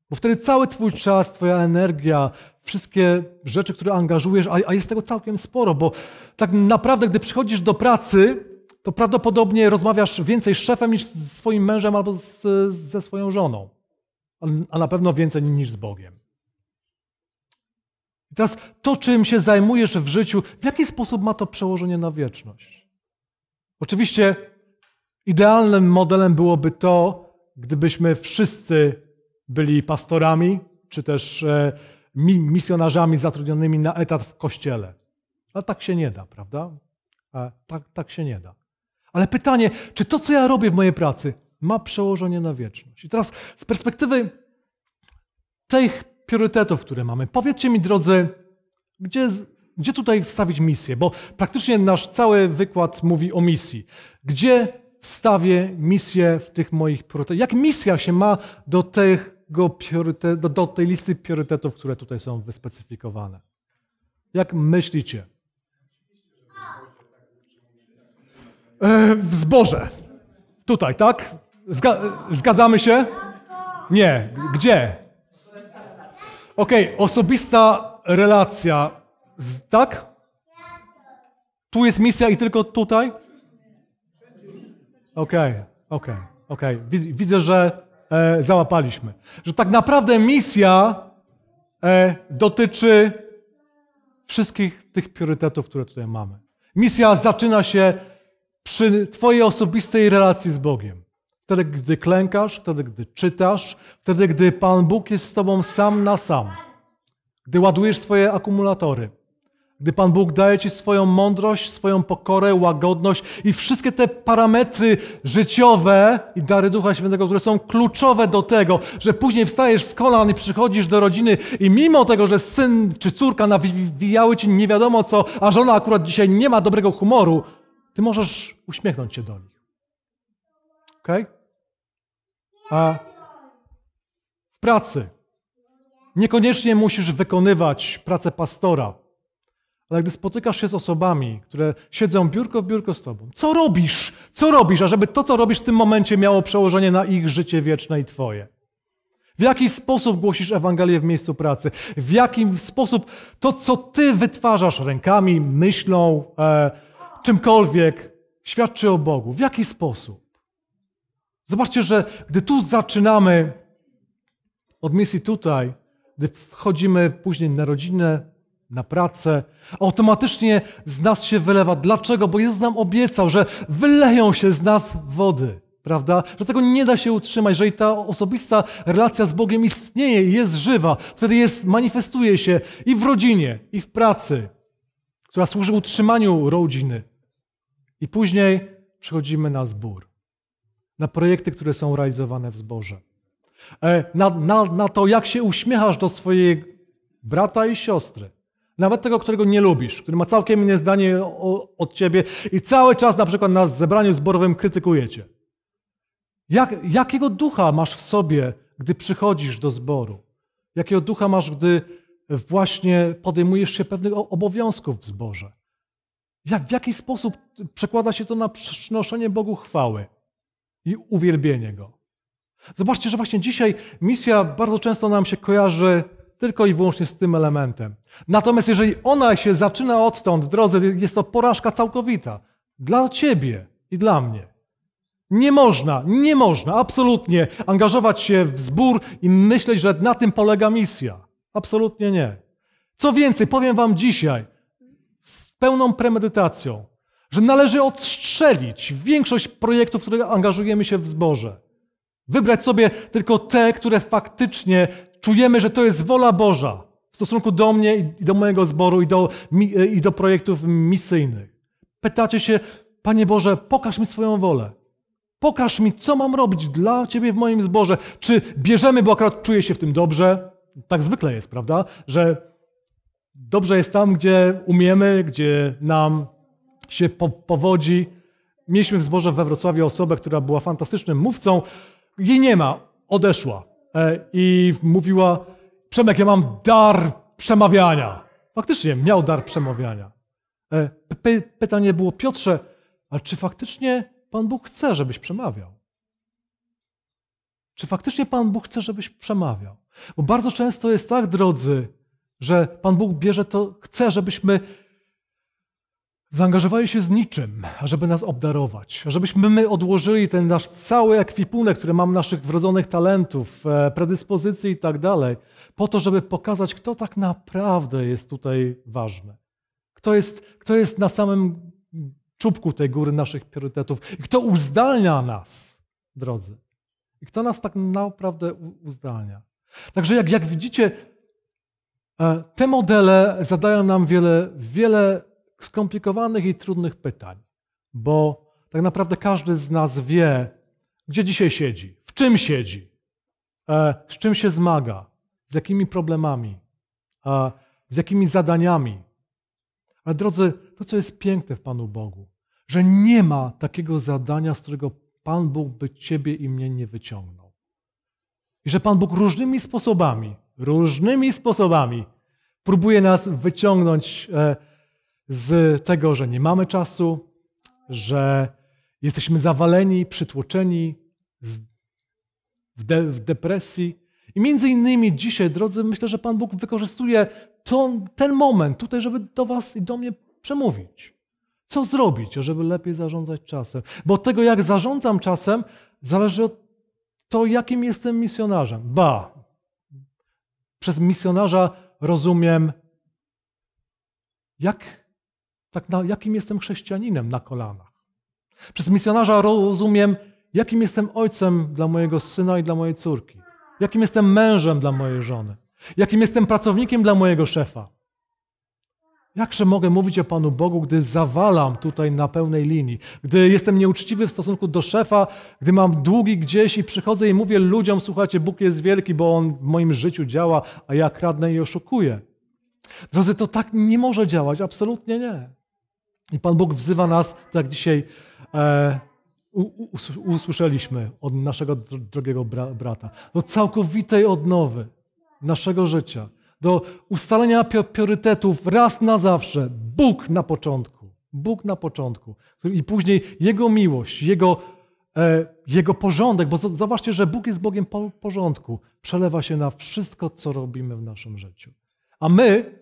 Bo wtedy cały Twój czas, Twoja energia, wszystkie rzeczy, które angażujesz, a, jest tego całkiem sporo, bo tak naprawdę, gdy przychodzisz do pracy, to prawdopodobnie rozmawiasz więcej z szefem niż z swoim mężem albo z, ze swoją żoną, a na pewno więcej niż z Bogiem. Teraz to, czym się zajmujesz w życiu, w jaki sposób ma to przełożenie na wieczność? Oczywiście idealnym modelem byłoby to, gdybyśmy wszyscy byli pastorami, czy też e, misjonarzami zatrudnionymi na etat w kościele. Ale tak się nie da, prawda? E, tak, tak się nie da. Ale pytanie, czy to, co ja robię w mojej pracy, ma przełożenie na wieczność? I teraz z perspektywy tych priorytetów, które mamy. Powiedzcie mi, drodzy, gdzie, gdzie tutaj wstawić misję? Bo praktycznie nasz cały wykład mówi o misji. Gdzie wstawię misję w tych moich priorytetach? Jak misja się ma do, tego do, do tej listy priorytetów, które tutaj są wyspecyfikowane? Jak myślicie? E, w zborze. Tutaj, tak? Zga zgadzamy się? Nie. Gdzie? Okej, okay, osobista relacja. tak? Tu jest misja i tylko tutaj? Okej, okay, okej, okay, okej. Widzę, że e, załapaliśmy. Że tak naprawdę misja e, dotyczy wszystkich tych priorytetów, które tutaj mamy. Misja zaczyna się przy Twojej osobistej relacji z Bogiem. Wtedy, gdy klękasz, wtedy, gdy czytasz, wtedy, gdy Pan Bóg jest z Tobą sam na sam, gdy ładujesz swoje akumulatory, gdy Pan Bóg daje Ci swoją mądrość, swoją pokorę, łagodność i wszystkie te parametry życiowe i dary Ducha Świętego, które są kluczowe do tego, że później wstajesz z kolan i przychodzisz do rodziny i mimo tego, że syn czy córka nawijały Ci nie wiadomo co, a żona akurat dzisiaj nie ma dobrego humoru, Ty możesz uśmiechnąć się do nich. Okej? Okay? A w pracy. Niekoniecznie musisz wykonywać pracę pastora, ale gdy spotykasz się z osobami, które siedzą biurko w biurko z tobą, co robisz? Co robisz, ażeby to, co robisz w tym momencie miało przełożenie na ich życie wieczne i twoje? W jaki sposób głosisz Ewangelię w miejscu pracy? W jaki sposób to, co ty wytwarzasz rękami, myślą, e, czymkolwiek, świadczy o Bogu? W jaki sposób? Zobaczcie, że gdy tu zaczynamy od misji tutaj, gdy wchodzimy później na rodzinę, na pracę, automatycznie z nas się wylewa. Dlaczego? Bo Jezus nam obiecał, że wyleją się z nas wody, prawda? Że tego nie da się utrzymać, że i ta osobista relacja z Bogiem istnieje i jest żywa, wtedy jest, manifestuje się i w rodzinie, i w pracy, która służy utrzymaniu rodziny. I później przychodzimy na zbór na projekty, które są realizowane w zborze. E, na, na, na to, jak się uśmiechasz do swojego brata i siostry. Nawet tego, którego nie lubisz, który ma całkiem inne zdanie o, od ciebie i cały czas na przykład na zebraniu zborowym krytykujecie. Jak, jakiego ducha masz w sobie, gdy przychodzisz do zboru? Jakiego ducha masz, gdy właśnie podejmujesz się pewnych obowiązków w zborze? Jak, w jaki sposób przekłada się to na przynoszenie Bogu chwały? i uwielbienie Go. Zobaczcie, że właśnie dzisiaj misja bardzo często nam się kojarzy tylko i wyłącznie z tym elementem. Natomiast jeżeli ona się zaczyna odtąd, drodzy, jest to porażka całkowita dla Ciebie i dla mnie. Nie można, nie można absolutnie angażować się w zbór i myśleć, że na tym polega misja. Absolutnie nie. Co więcej, powiem Wam dzisiaj z pełną premedytacją, że należy odstrzelić większość projektów, w które angażujemy się w zboże. Wybrać sobie tylko te, które faktycznie czujemy, że to jest wola Boża w stosunku do mnie i do mojego zboru i do, e, i do projektów misyjnych. Pytacie się, Panie Boże, pokaż mi swoją wolę. Pokaż mi, co mam robić dla Ciebie w moim zborze. Czy bierzemy, bo akurat czuję się w tym dobrze? Tak zwykle jest, prawda? Że dobrze jest tam, gdzie umiemy, gdzie nam się powodzi. Mieliśmy w zborze we Wrocławiu osobę, która była fantastycznym mówcą. Jej nie ma, odeszła e, i mówiła: Przemek, ja mam dar przemawiania. Faktycznie miał dar przemawiania. E, pytanie było: Piotrze, a czy faktycznie Pan Bóg chce, żebyś przemawiał? Czy faktycznie Pan Bóg chce, żebyś przemawiał? Bo bardzo często jest tak, drodzy, że Pan Bóg bierze to, chce, żebyśmy zaangażowali się z niczym, ażeby nas obdarować, żebyśmy my odłożyli ten nasz cały ekwipunek, który mamy naszych wrodzonych talentów, e, predyspozycji i tak dalej, po to, żeby pokazać, kto tak naprawdę jest tutaj ważny. Kto jest, kto jest na samym czubku tej góry naszych priorytetów i kto uzdalnia nas, drodzy. I kto nas tak naprawdę uzdalnia. Także jak, jak widzicie, e, te modele zadają nam wiele, wiele skomplikowanych i trudnych pytań, bo tak naprawdę każdy z nas wie, gdzie dzisiaj siedzi, w czym siedzi, e, z czym się zmaga, z jakimi problemami, z jakimi zadaniami. Ale drodzy, to co jest piękne w Panu Bogu, że nie ma takiego zadania, z którego Pan Bóg by ciebie i mnie nie wyciągnął. I że Pan Bóg różnymi sposobami, różnymi sposobami próbuje nas wyciągnąć e, z tego, że nie mamy czasu, że jesteśmy zawaleni, przytłoczeni, w, de w depresji. I między innymi dzisiaj, drodzy, myślę, że Pan Bóg wykorzystuje to, ten moment tutaj, żeby do Was i do mnie przemówić. Co zrobić, żeby lepiej zarządzać czasem? Bo od tego, jak zarządzam czasem, zależy od to, jakim jestem misjonarzem. Ba, przez misjonarza rozumiem, jak tak na, jakim jestem chrześcijaninem na kolanach. Przez misjonarza rozumiem, jakim jestem ojcem dla mojego syna i dla mojej córki, jakim jestem mężem dla mojej żony, jakim jestem pracownikiem dla mojego szefa. Jakże mogę mówić o Panu Bogu, gdy zawalam tutaj na pełnej linii, gdy jestem nieuczciwy w stosunku do szefa, gdy mam długi gdzieś i przychodzę i mówię ludziom, słuchajcie, Bóg jest wielki, bo On w moim życiu działa, a ja kradnę i oszukuję. Drodzy, to tak nie może działać, absolutnie nie. I Pan Bóg wzywa nas, tak jak dzisiaj e, usłyszeliśmy od naszego drogiego brata, do całkowitej odnowy naszego życia, do ustalenia priorytetów raz na zawsze. Bóg na początku, Bóg na początku, i później Jego miłość, Jego, e, Jego porządek, bo zauważcie, że Bóg jest Bogiem po porządku, przelewa się na wszystko, co robimy w naszym życiu. A my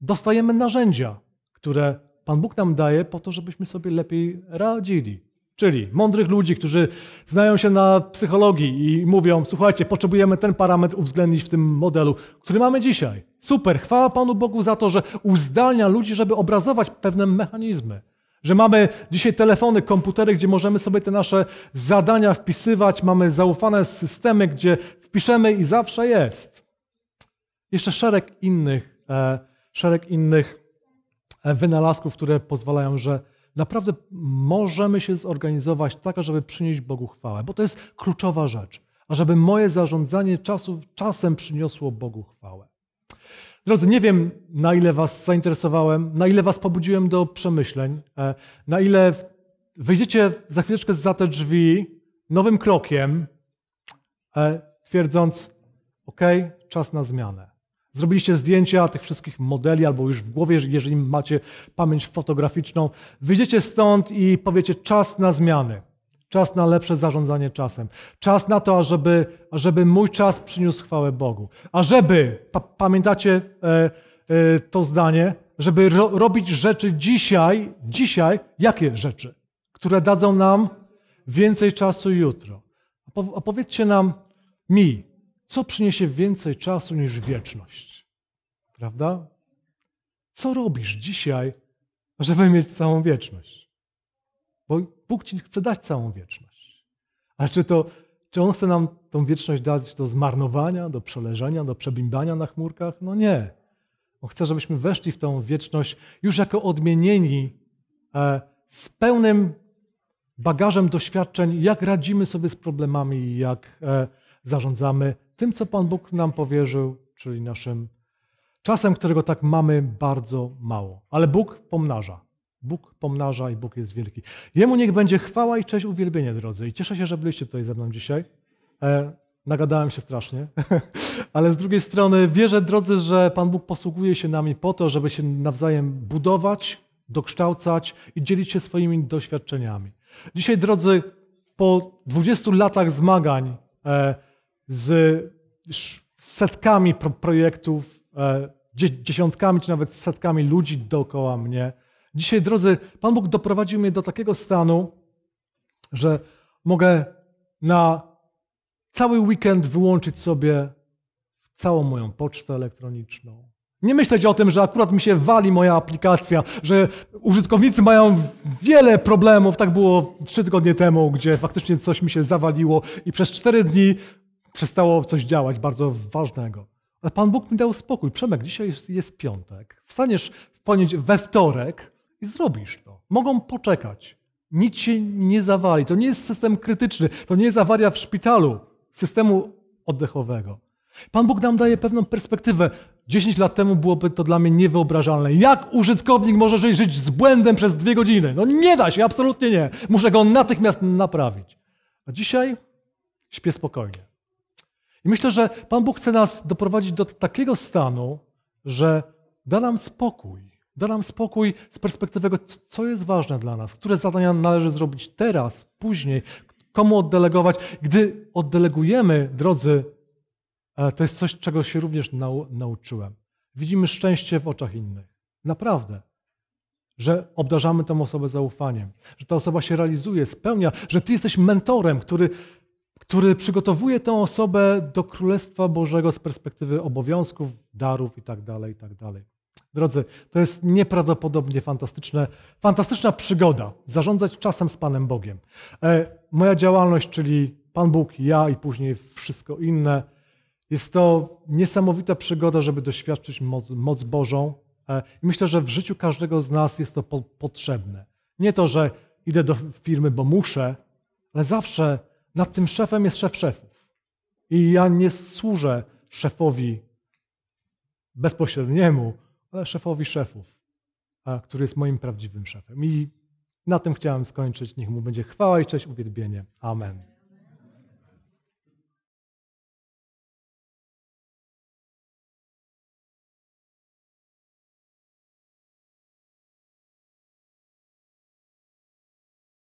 dostajemy narzędzia, które Pan Bóg nam daje po to, żebyśmy sobie lepiej radzili. Czyli mądrych ludzi, którzy znają się na psychologii i mówią: Słuchajcie, potrzebujemy ten parametr uwzględnić w tym modelu, który mamy dzisiaj. Super, chwała Panu Bogu za to, że uzdalnia ludzi, żeby obrazować pewne mechanizmy. Że mamy dzisiaj telefony, komputery, gdzie możemy sobie te nasze zadania wpisywać, mamy zaufane systemy, gdzie wpiszemy i zawsze jest. Jeszcze szereg innych, e, szereg innych E, wynalazków, które pozwalają, że naprawdę możemy się zorganizować tak, żeby przynieść Bogu chwałę, bo to jest kluczowa rzecz, ażeby moje zarządzanie czasu, czasem przyniosło Bogu chwałę. Drodzy, nie wiem, na ile Was zainteresowałem, na ile Was pobudziłem do przemyśleń, e, na ile wyjdziecie za chwileczkę za te drzwi nowym krokiem, e, twierdząc: OK, czas na zmianę. Zrobiliście zdjęcia tych wszystkich modeli, albo już w głowie, jeżeli macie pamięć fotograficzną. Wyjdziecie stąd i powiecie: czas na zmiany, czas na lepsze zarządzanie czasem, czas na to, ażeby, ażeby mój czas przyniósł chwałę Bogu. Ażeby, pa, pamiętacie e, e, to zdanie, żeby ro, robić rzeczy dzisiaj, dzisiaj, jakie rzeczy, które dadzą nam więcej czasu jutro. A powiedzcie nam, mi, co przyniesie więcej czasu niż wieczność? Prawda? Co robisz dzisiaj, żeby mieć całą wieczność? Bo Bóg ci chce dać całą wieczność. Ale czy to, czy On chce nam tą wieczność dać do zmarnowania, do przeleżenia, do przebimbania na chmurkach? No nie. On chce, żebyśmy weszli w tą wieczność już jako odmienieni, e, z pełnym bagażem doświadczeń, jak radzimy sobie z problemami, jak e, zarządzamy tym, co Pan Bóg nam powierzył, czyli naszym czasem, którego tak mamy bardzo mało. Ale Bóg pomnaża. Bóg pomnaża i Bóg jest wielki. Jemu niech będzie chwała i cześć, uwielbienie, drodzy. I cieszę się, że byliście tutaj ze mną dzisiaj. E, nagadałem się strasznie, ale z drugiej strony wierzę, drodzy, że Pan Bóg posługuje się nami po to, żeby się nawzajem budować, dokształcać i dzielić się swoimi doświadczeniami. Dzisiaj, drodzy, po 20 latach zmagań, e, z setkami projektów, e, dziesiątkami czy nawet setkami ludzi dookoła mnie. Dzisiaj, drodzy, Pan Bóg doprowadził mnie do takiego stanu, że mogę na cały weekend wyłączyć sobie całą moją pocztę elektroniczną. Nie myśleć o tym, że akurat mi się wali moja aplikacja, że użytkownicy mają wiele problemów. Tak było trzy tygodnie temu, gdzie faktycznie coś mi się zawaliło i przez cztery dni przestało coś działać bardzo ważnego. Ale Pan Bóg mi dał spokój. Przemek, dzisiaj jest piątek. Wstaniesz w poniedziałek, we wtorek i zrobisz to. Mogą poczekać. Nic się nie zawali. To nie jest system krytyczny. To nie jest awaria w szpitalu systemu oddechowego. Pan Bóg nam daje pewną perspektywę. 10 lat temu byłoby to dla mnie niewyobrażalne. Jak użytkownik może żyć z błędem przez dwie godziny? No nie da się, absolutnie nie. Muszę go natychmiast naprawić. A dzisiaj śpię spokojnie. I myślę, że Pan Bóg chce nas doprowadzić do takiego stanu, że da nam spokój. Da nam spokój z perspektywy tego, co jest ważne dla nas, które zadania należy zrobić teraz, później, komu oddelegować. Gdy oddelegujemy, drodzy, e, to jest coś, czego się również nau nauczyłem. Widzimy szczęście w oczach innych. Naprawdę. Że obdarzamy tę osobę zaufaniem, że ta osoba się realizuje, spełnia, że ty jesteś mentorem, który który przygotowuje tę osobę do Królestwa Bożego z perspektywy obowiązków, darów itd. Tak itd. Tak Drodzy, to jest nieprawdopodobnie fantastyczne, fantastyczna przygoda zarządzać czasem z Panem Bogiem. E, moja działalność, czyli Pan Bóg, ja i później wszystko inne, jest to niesamowita przygoda, żeby doświadczyć moc, moc Bożą. E, I myślę, że w życiu każdego z nas jest to po, potrzebne. Nie to, że idę do firmy, bo muszę, ale zawsze nad tym szefem jest szef szefów. I ja nie służę szefowi bezpośredniemu, ale szefowi szefów, który jest moim prawdziwym szefem. I na tym chciałem skończyć. Niech mu będzie chwała i cześć, uwielbienie. Amen.